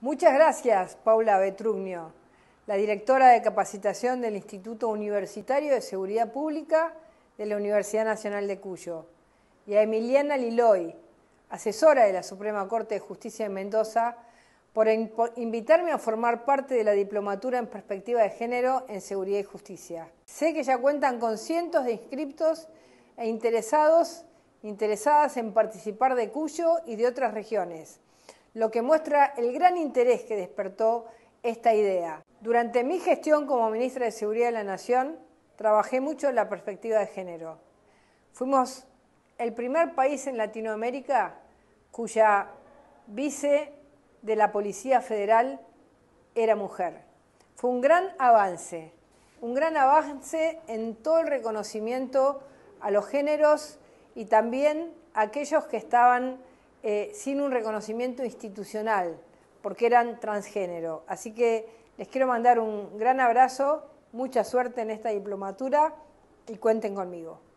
Muchas gracias, Paula Betrugnio, la directora de capacitación del Instituto Universitario de Seguridad Pública de la Universidad Nacional de Cuyo, y a Emiliana Liloy, asesora de la Suprema Corte de Justicia de Mendoza, por invitarme a formar parte de la diplomatura en perspectiva de género en seguridad y justicia. Sé que ya cuentan con cientos de inscriptos e interesados, interesadas en participar de Cuyo y de otras regiones lo que muestra el gran interés que despertó esta idea. Durante mi gestión como ministra de Seguridad de la Nación, trabajé mucho en la perspectiva de género. Fuimos el primer país en Latinoamérica cuya vice de la Policía Federal era mujer. Fue un gran avance, un gran avance en todo el reconocimiento a los géneros y también a aquellos que estaban eh, sin un reconocimiento institucional, porque eran transgénero. Así que les quiero mandar un gran abrazo, mucha suerte en esta diplomatura y cuenten conmigo.